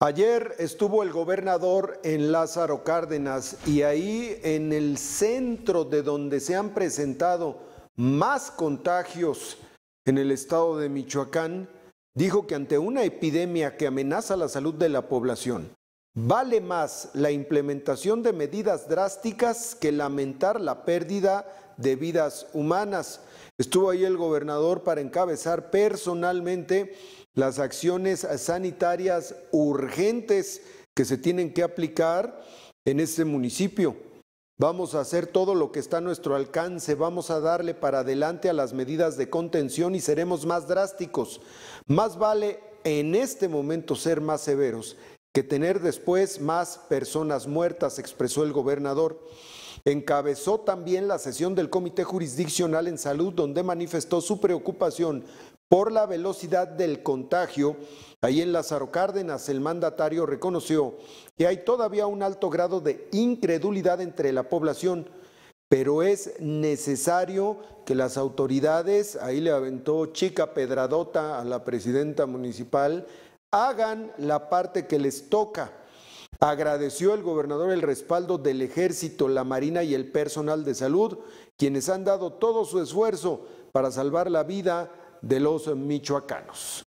Ayer estuvo el gobernador en Lázaro Cárdenas y ahí en el centro de donde se han presentado más contagios en el estado de Michoacán, dijo que ante una epidemia que amenaza la salud de la población, vale más la implementación de medidas drásticas que lamentar la pérdida de vidas humanas. Estuvo ahí el gobernador para encabezar personalmente las acciones sanitarias urgentes que se tienen que aplicar en este municipio. Vamos a hacer todo lo que está a nuestro alcance, vamos a darle para adelante a las medidas de contención y seremos más drásticos. Más vale en este momento ser más severos que tener después más personas muertas, expresó el gobernador. Encabezó también la sesión del Comité Jurisdiccional en Salud, donde manifestó su preocupación por la velocidad del contagio. Ahí en Lázaro Cárdenas, el mandatario reconoció que hay todavía un alto grado de incredulidad entre la población, pero es necesario que las autoridades, ahí le aventó chica pedradota a la presidenta municipal, hagan la parte que les toca. Agradeció el gobernador el respaldo del ejército, la marina y el personal de salud, quienes han dado todo su esfuerzo para salvar la vida de los michoacanos.